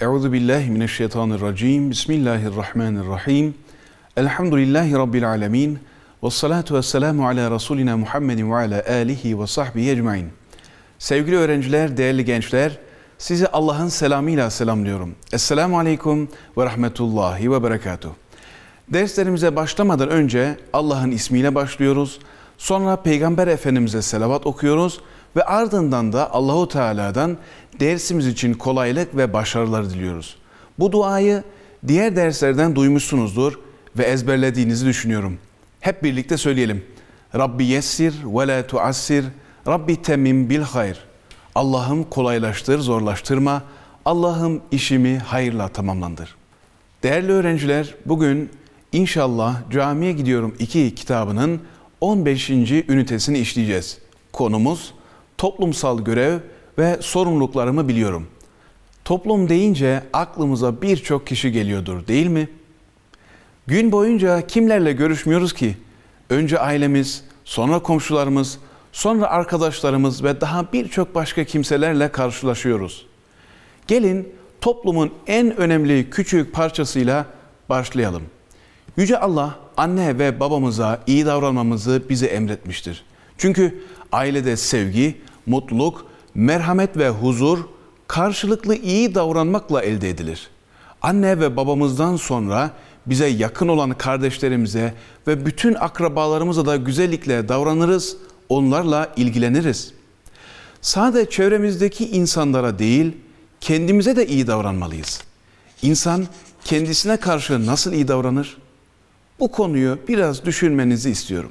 Euzu billahi mineşşeytanirracim. Bismillahirrahmanirrahim. Elhamdülillahi rabbil alamin. Ves salatu vesselamu ala rasulina Muhammedin ve ala alihi ve sahbihi ecmaîn. Sevgili öğrenciler, değerli gençler, sizi Allah'ın selamıyla selamlıyorum. Esselamu aleyküm ve rahmetullahi ve berekatuh. Derslerimize başlamadan önce Allah'ın ismiyle başlıyoruz. Sonra Peygamber Efendimiz'e selavat okuyoruz ve ardından da Allahu Teala'dan dersimiz için kolaylık ve başarılar diliyoruz. Bu duayı diğer derslerden duymuşsunuzdur ve ezberlediğinizi düşünüyorum. Hep birlikte söyleyelim. Rabbi yessir ve la tuassir. Rabbi temim bil hayr. Allah'ım kolaylaştır, zorlaştırma. Allah'ım işimi hayırla tamamlandır. Değerli öğrenciler, bugün inşallah Camiye Gidiyorum 2 kitabının 15. ünitesini işleyeceğiz. Konumuz toplumsal görev ve sorumluluklarımı biliyorum. Toplum deyince aklımıza birçok kişi geliyordur değil mi? Gün boyunca kimlerle görüşmüyoruz ki? Önce ailemiz, sonra komşularımız, sonra arkadaşlarımız ve daha birçok başka kimselerle karşılaşıyoruz. Gelin toplumun en önemli küçük parçasıyla başlayalım. Yüce Allah anne ve babamıza iyi davranmamızı bize emretmiştir. Çünkü ailede sevgi mutluluk, merhamet ve huzur karşılıklı iyi davranmakla elde edilir. Anne ve babamızdan sonra bize yakın olan kardeşlerimize ve bütün akrabalarımıza da güzellikle davranırız, onlarla ilgileniriz. Sade çevremizdeki insanlara değil, kendimize de iyi davranmalıyız. İnsan kendisine karşı nasıl iyi davranır? Bu konuyu biraz düşünmenizi istiyorum.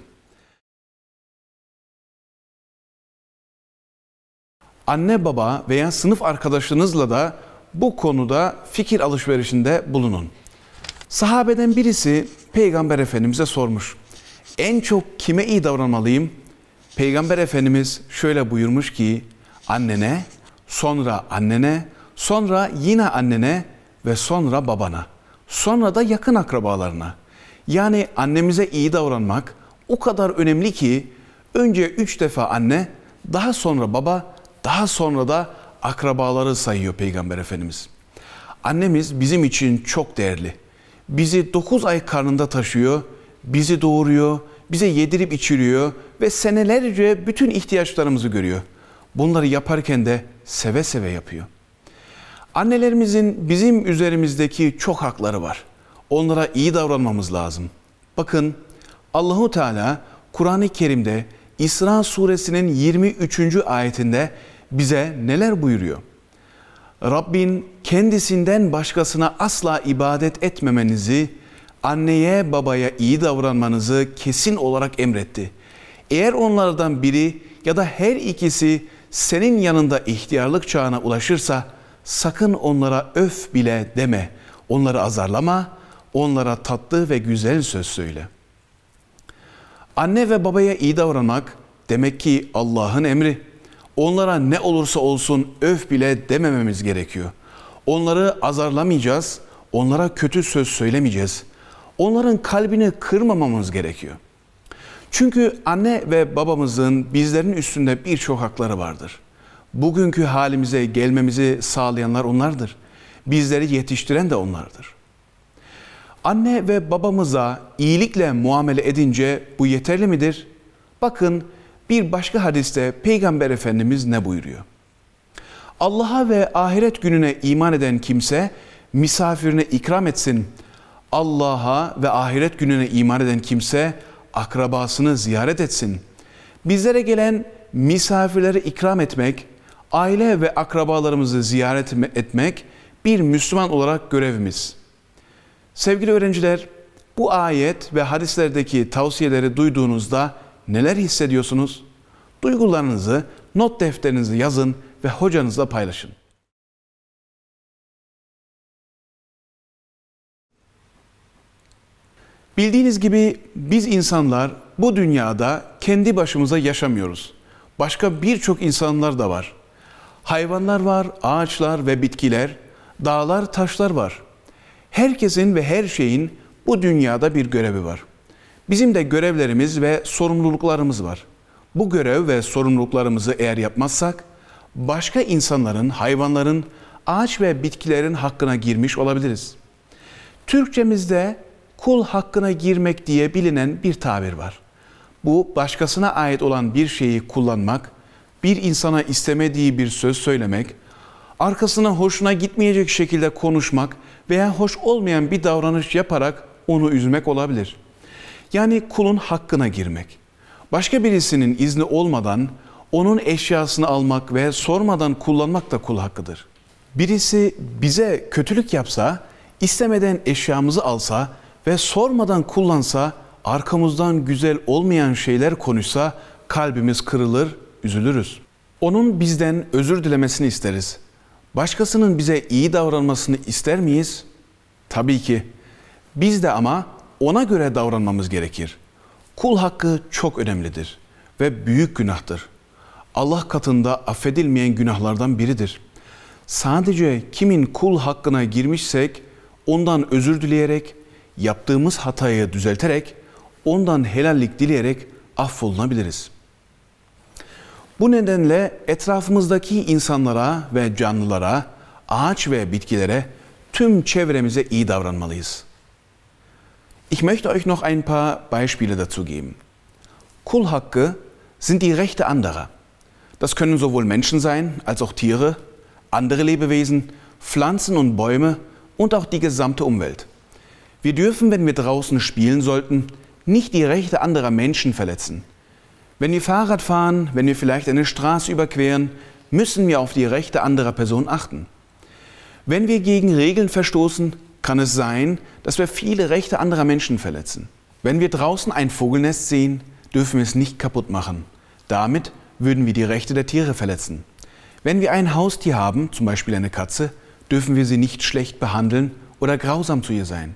anne baba veya sınıf arkadaşınızla da bu konuda fikir alışverişinde bulunun. Sahabeden birisi Peygamber Efendimiz'e sormuş. En çok kime iyi davranmalıyım? Peygamber Efendimiz şöyle buyurmuş ki annene, sonra annene, sonra yine annene ve sonra babana, sonra da yakın akrabalarına. Yani annemize iyi davranmak o kadar önemli ki önce üç defa anne, daha sonra baba, daha sonra da akrabaları sayıyor Peygamber Efendimiz. Annemiz bizim için çok değerli. Bizi 9 ay karnında taşıyor, bizi doğuruyor, bize yedirip içiriyor ve senelerce bütün ihtiyaçlarımızı görüyor. Bunları yaparken de seve seve yapıyor. Annelerimizin bizim üzerimizdeki çok hakları var. Onlara iyi davranmamız lazım. Bakın Allahu Teala Kur'an-ı Kerim'de İsra suresinin 23. ayetinde bize neler buyuruyor? Rabbin kendisinden başkasına asla ibadet etmemenizi, anneye babaya iyi davranmanızı kesin olarak emretti. Eğer onlardan biri ya da her ikisi senin yanında ihtiyarlık çağına ulaşırsa sakın onlara öf bile deme. Onları azarlama, onlara tatlı ve güzel söz söyle. Anne ve babaya iyi davranmak demek ki Allah'ın emri. Onlara ne olursa olsun öf bile demememiz gerekiyor. Onları azarlamayacağız, onlara kötü söz söylemeyeceğiz. Onların kalbini kırmamamız gerekiyor. Çünkü anne ve babamızın bizlerin üstünde birçok hakları vardır. Bugünkü halimize gelmemizi sağlayanlar onlardır. Bizleri yetiştiren de onlardır. Anne ve babamıza iyilikle muamele edince bu yeterli midir? Bakın bir başka hadiste Peygamber Efendimiz ne buyuruyor? Allah'a ve ahiret gününe iman eden kimse misafirine ikram etsin. Allah'a ve ahiret gününe iman eden kimse akrabasını ziyaret etsin. Bizlere gelen misafirlere ikram etmek, aile ve akrabalarımızı ziyaret etmek bir Müslüman olarak görevimiz. Sevgili öğrenciler, bu ayet ve hadislerdeki tavsiyeleri duyduğunuzda neler hissediyorsunuz? Duygularınızı not defterinizi yazın ve hocanızla paylaşın. Bildiğiniz gibi biz insanlar bu dünyada kendi başımıza yaşamıyoruz. Başka birçok insanlar da var. Hayvanlar var, ağaçlar ve bitkiler, dağlar, taşlar var. Herkesin ve her şeyin bu dünyada bir görevi var. Bizim de görevlerimiz ve sorumluluklarımız var. Bu görev ve sorumluluklarımızı eğer yapmazsak başka insanların, hayvanların, ağaç ve bitkilerin hakkına girmiş olabiliriz. Türkçemizde kul hakkına girmek diye bilinen bir tabir var. Bu başkasına ait olan bir şeyi kullanmak, bir insana istemediği bir söz söylemek, arkasına hoşuna gitmeyecek şekilde konuşmak veya hoş olmayan bir davranış yaparak onu üzmek olabilir.'' Yani kulun hakkına girmek. Başka birisinin izni olmadan onun eşyasını almak ve sormadan kullanmak da kul hakkıdır. Birisi bize kötülük yapsa, istemeden eşyamızı alsa ve sormadan kullansa, arkamızdan güzel olmayan şeyler konuşsa kalbimiz kırılır, üzülürüz. Onun bizden özür dilemesini isteriz. Başkasının bize iyi davranmasını ister miyiz? Tabii ki. Biz de ama ona göre davranmamız gerekir. Kul hakkı çok önemlidir ve büyük günahtır. Allah katında affedilmeyen günahlardan biridir. Sadece kimin kul hakkına girmişsek ondan özür dileyerek, yaptığımız hatayı düzelterek, ondan helallik dileyerek affolunabiliriz. Bu nedenle etrafımızdaki insanlara ve canlılara, ağaç ve bitkilere, tüm çevremize iyi davranmalıyız.'' Ich möchte euch noch ein paar Beispiele dazu geben. Kulhakke sind die Rechte anderer. Das können sowohl Menschen sein als auch Tiere, andere Lebewesen, Pflanzen und Bäume und auch die gesamte Umwelt. Wir dürfen, wenn wir draußen spielen sollten, nicht die Rechte anderer Menschen verletzen. Wenn wir Fahrrad fahren, wenn wir vielleicht eine Straße überqueren, müssen wir auf die Rechte anderer Personen achten. Wenn wir gegen Regeln verstoßen, kann es sein, dass wir viele Rechte anderer Menschen verletzen. Wenn wir draußen ein Vogelnest sehen, dürfen wir es nicht kaputt machen. Damit würden wir die Rechte der Tiere verletzen. Wenn wir ein Haustier haben, zum Beispiel eine Katze, dürfen wir sie nicht schlecht behandeln oder grausam zu ihr sein.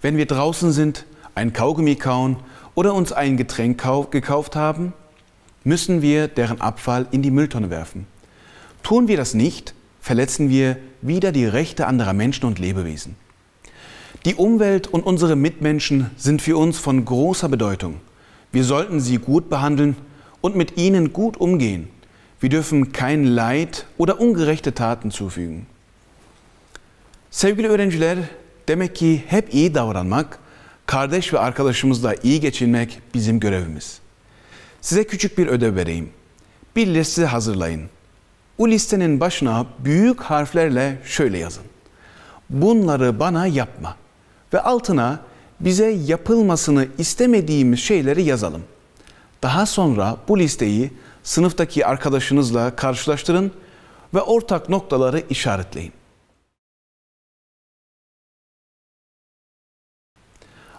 Wenn wir draußen sind, ein Kaugummi kauen oder uns ein Getränk gekauft haben, müssen wir deren Abfall in die Mülltonne werfen. Tun wir das nicht, verletzen wir wieder die Rechte anderer Menschen und Lebewesen. Die Umwelt und unsere Mitmenschen sind für uns von großer Bedeutung. Wir sollten sie gut behandeln und mit ihnen gut umgehen. Wir dürfen kein Leid oder ungerechte Taten zufügen. Sevgili öğrenciler, demek ki hep iyi davranmak, kardeş ve arkadaşımızla iyi geçinmek bizim görevimiz. Size küçük bir ödev vereyim. Bir liste hazırlayın. Bu listenin başına büyük harflerle şöyle yazın. Bunları bana yapma ve altına bize yapılmasını istemediğimiz şeyleri yazalım. Daha sonra bu listeyi sınıftaki arkadaşınızla karşılaştırın ve ortak noktaları işaretleyin.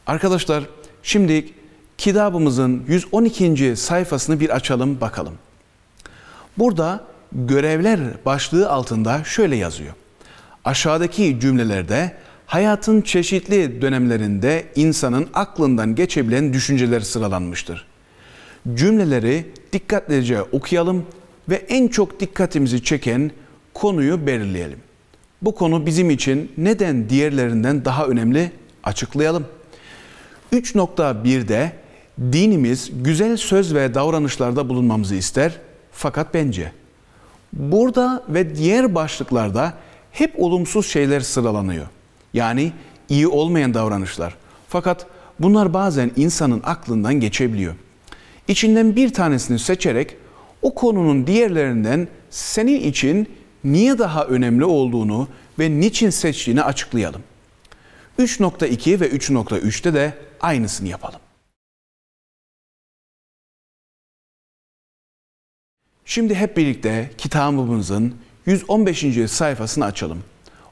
Arkadaşlar şimdi kitabımızın 112. sayfasını bir açalım bakalım. Burada görevler başlığı altında şöyle yazıyor. Aşağıdaki cümlelerde hayatın çeşitli dönemlerinde insanın aklından geçebilen düşünceler sıralanmıştır. Cümleleri dikkatlice okuyalım ve en çok dikkatimizi çeken konuyu belirleyelim. Bu konu bizim için neden diğerlerinden daha önemli açıklayalım. 3.1'de dinimiz güzel söz ve davranışlarda bulunmamızı ister fakat bence burada ve diğer başlıklarda hep olumsuz şeyler sıralanıyor. Yani iyi olmayan davranışlar. Fakat bunlar bazen insanın aklından geçebiliyor. İçinden bir tanesini seçerek o konunun diğerlerinden senin için niye daha önemli olduğunu ve niçin seçtiğini açıklayalım. 3.2 ve 3.3'te de aynısını yapalım. Şimdi hep birlikte kitabımızın 115. sayfasını açalım.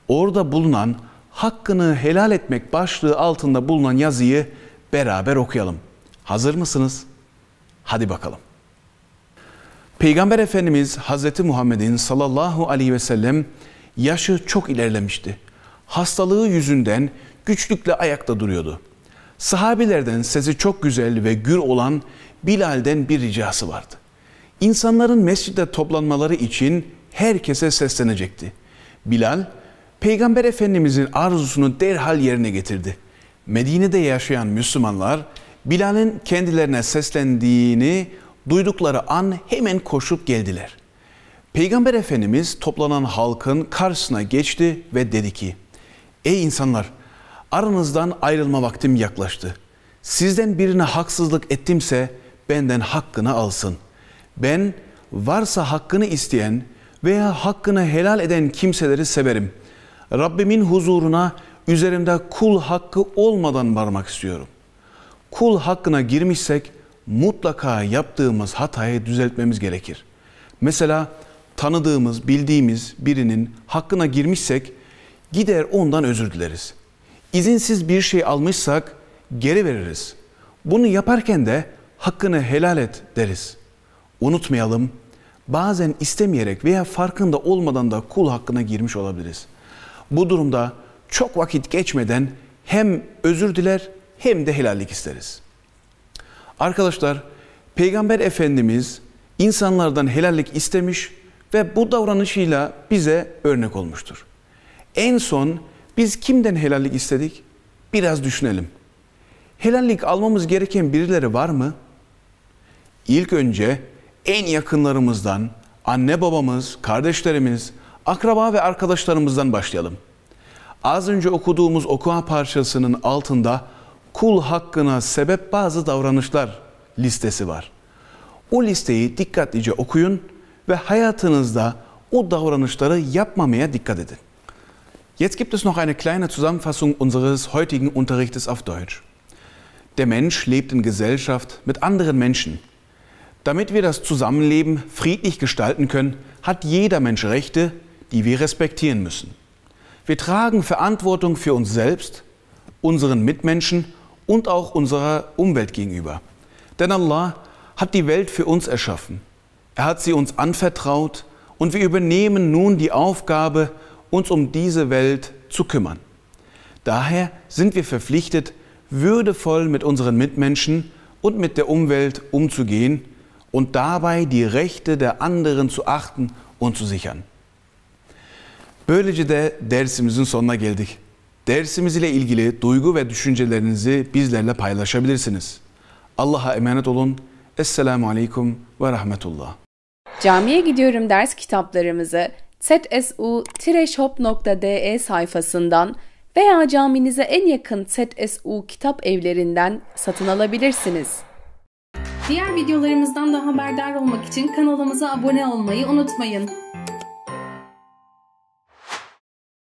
Orada bulunan hakkını helal etmek başlığı altında bulunan yazıyı beraber okuyalım. Hazır mısınız? Hadi bakalım. Peygamber Efendimiz Hazreti Muhammed'in sallallahu aleyhi ve sellem yaşı çok ilerlemişti. Hastalığı yüzünden güçlükle ayakta duruyordu. Sahabilerden sesi çok güzel ve gür olan Bilal'den bir ricası vardı. İnsanların mescitte toplanmaları için herkese seslenecekti. Bilal Peygamber Efendimizin arzusunu derhal yerine getirdi. Medine'de yaşayan Müslümanlar Bilal'in kendilerine seslendiğini duydukları an hemen koşup geldiler. Peygamber Efendimiz toplanan halkın karşısına geçti ve dedi ki, Ey insanlar! Aranızdan ayrılma vaktim yaklaştı. Sizden birine haksızlık ettimse benden hakkını alsın. Ben varsa hakkını isteyen veya hakkını helal eden kimseleri severim. Rabbimin huzuruna üzerimde kul hakkı olmadan varmak istiyorum. Kul hakkına girmişsek mutlaka yaptığımız hatayı düzeltmemiz gerekir. Mesela tanıdığımız, bildiğimiz birinin hakkına girmişsek gider ondan özür dileriz. İzinsiz bir şey almışsak geri veririz. Bunu yaparken de hakkını helal et deriz. Unutmayalım, bazen istemeyerek veya farkında olmadan da kul hakkına girmiş olabiliriz.'' Bu durumda çok vakit geçmeden hem özür diler hem de helallik isteriz. Arkadaşlar, Peygamber Efendimiz insanlardan helallik istemiş ve bu davranışıyla bize örnek olmuştur. En son biz kimden helallik istedik? Biraz düşünelim. Helallik almamız gereken birileri var mı? İlk önce en yakınlarımızdan, anne babamız, kardeşlerimiz, Akraba ve arkadaşlarımızdan başlayalım. Az önce okuduğumuz okuma parçasının altında kul hakkına sebep bazı davranışlar listesi var. O listeyi dikkatlice okuyun ve hayatınızda o Davranışları yapmamaya dikkat edin. Jetzt gibt es noch eine kleine Zusammenfassung unseres heutigen Unterrichtes auf Deutsch. Der Mensch lebt in Gesellschaft mit anderen Menschen. Damit wir das Zusammenleben friedlich gestalten können, hat jeder Mensch Rechte, die wir respektieren müssen. Wir tragen Verantwortung für uns selbst, unseren Mitmenschen und auch unserer Umwelt gegenüber. Denn Allah hat die Welt für uns erschaffen. Er hat sie uns anvertraut und wir übernehmen nun die Aufgabe, uns um diese Welt zu kümmern. Daher sind wir verpflichtet, würdevoll mit unseren Mitmenschen und mit der Umwelt umzugehen und dabei die Rechte der anderen zu achten und zu sichern. Böylece de dersimizin sonuna geldik. Dersimiz ile ilgili duygu ve düşüncelerinizi bizlerle paylaşabilirsiniz. Allah'a emanet olun. Esselamu Aleyküm ve Rahmetullah. Camiye gidiyorum ders kitaplarımızı tsu-shop.de sayfasından veya caminize en yakın TEDSU kitap evlerinden satın alabilirsiniz. Diğer videolarımızdan da haberdar olmak için kanalımıza abone olmayı unutmayın.